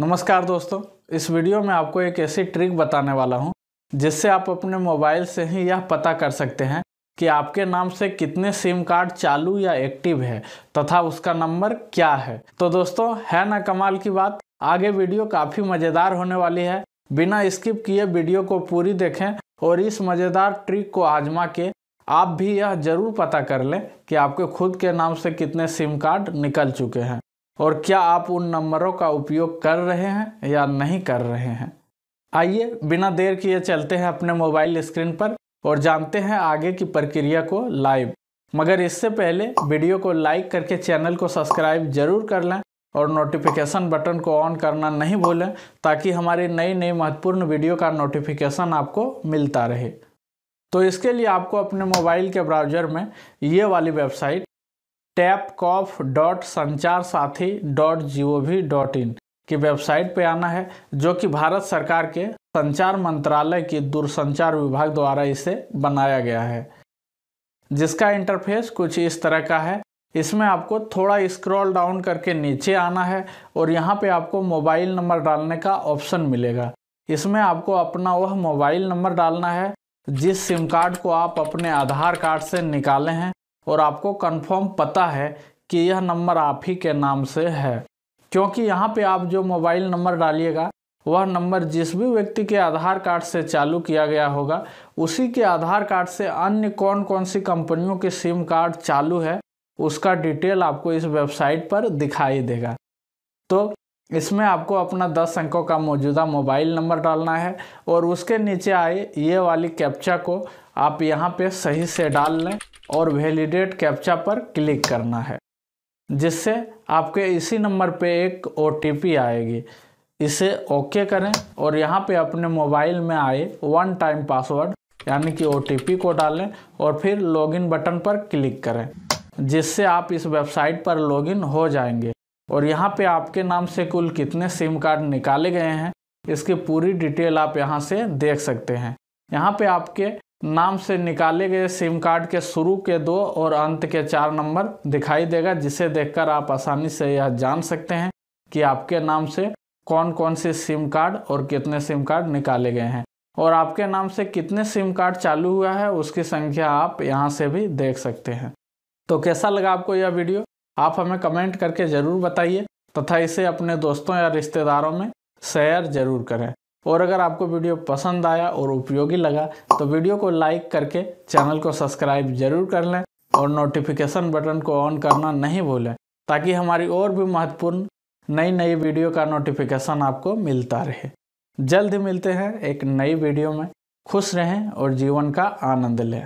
नमस्कार दोस्तों इस वीडियो में आपको एक ऐसी ट्रिक बताने वाला हूं जिससे आप अपने मोबाइल से ही यह पता कर सकते हैं कि आपके नाम से कितने सिम कार्ड चालू या एक्टिव है तथा उसका नंबर क्या है तो दोस्तों है ना कमाल की बात आगे वीडियो काफ़ी मज़ेदार होने वाली है बिना स्किप किए वीडियो को पूरी देखें और इस मज़ेदार ट्रिक को आजमा के आप भी यह ज़रूर पता कर लें कि आपके खुद के नाम से कितने सिम कार्ड निकल चुके हैं और क्या आप उन नंबरों का उपयोग कर रहे हैं या नहीं कर रहे हैं आइए बिना देर किए चलते हैं अपने मोबाइल स्क्रीन पर और जानते हैं आगे की प्रक्रिया को लाइव मगर इससे पहले वीडियो को लाइक करके चैनल को सब्सक्राइब जरूर कर लें और नोटिफिकेशन बटन को ऑन करना नहीं भूलें ताकि हमारी नई नई महत्वपूर्ण वीडियो का नोटिफिकेशन आपको मिलता रहे तो इसके लिए आपको अपने मोबाइल के ब्राउज़र में ये वाली website tap cough dot Sanchar Saathi dot G O V dot in की वेबसाइट पे आना है जो कि भारत सरकार के संचार मंत्रालय की दूरसंचार विभाग द्वारा इसे बनाया गया है जिसका इंटरफेस कुछ इस तरह का है इसमें आपको थोड़ा स्क्रॉल डाउन करके नीचे आना है और यहाँ पे आपको मोबाइल नंबर डालने का ऑप्शन मिलेगा इसमें आपको अपना वह मोबाइल नंबर डालना है जिस सिम कार्ड को आप अपने आधार कार्ड से निकाले हैं और आपको कंफर्म पता है कि यह नंबर आप ही के नाम से है क्योंकि यहाँ पे आप जो मोबाइल नंबर डालिएगा वह नंबर जिस भी व्यक्ति के आधार कार्ड से चालू किया गया होगा उसी के आधार कार्ड से अन्य कौन कौन सी कंपनियों के सिम कार्ड चालू है उसका डिटेल आपको इस वेबसाइट पर दिखाई देगा तो इसमें आपको अपना दस अंकों का मौजूदा मोबाइल नंबर डालना है और उसके नीचे आए ये वाली कैप्चा को आप यहाँ पे सही से डाल लें और वैलिडेट कैप्चा पर क्लिक करना है जिससे आपके इसी नंबर पे एक ओ आएगी इसे ओके करें और यहाँ पे अपने मोबाइल में आए वन टाइम पासवर्ड यानी कि ओ को डालें और फिर लॉगिन बटन पर क्लिक करें जिससे आप इस वेबसाइट पर लॉगिन हो जाएंगे और यहाँ पे आपके नाम से कुल कितने सिम कार्ड निकाले गए हैं इसकी पूरी डिटेल आप यहाँ से देख सकते हैं यहाँ पे आपके नाम से निकाले गए सिम कार्ड के शुरू के दो और अंत के चार नंबर दिखाई देगा जिसे देखकर आप आसानी से यह जान सकते हैं कि आपके नाम से कौन कौन से सिम कार्ड और कितने सिम कार्ड निकाले गए हैं और आपके नाम से कितने सिम कार्ड चालू हुआ है उसकी संख्या आप यहाँ से भी देख सकते हैं तो कैसा लगा आपको यह वीडियो आप हमें कमेंट करके ज़रूर बताइए तथा इसे अपने दोस्तों या रिश्तेदारों में शेयर ज़रूर करें और अगर आपको वीडियो पसंद आया और उपयोगी लगा तो वीडियो को लाइक करके चैनल को सब्सक्राइब जरूर कर लें और नोटिफिकेशन बटन को ऑन करना नहीं भूलें ताकि हमारी और भी महत्वपूर्ण नई नई वीडियो का नोटिफिकेशन आपको मिलता रहे जल्द ही मिलते हैं एक नई वीडियो में खुश रहें और जीवन का आनंद लें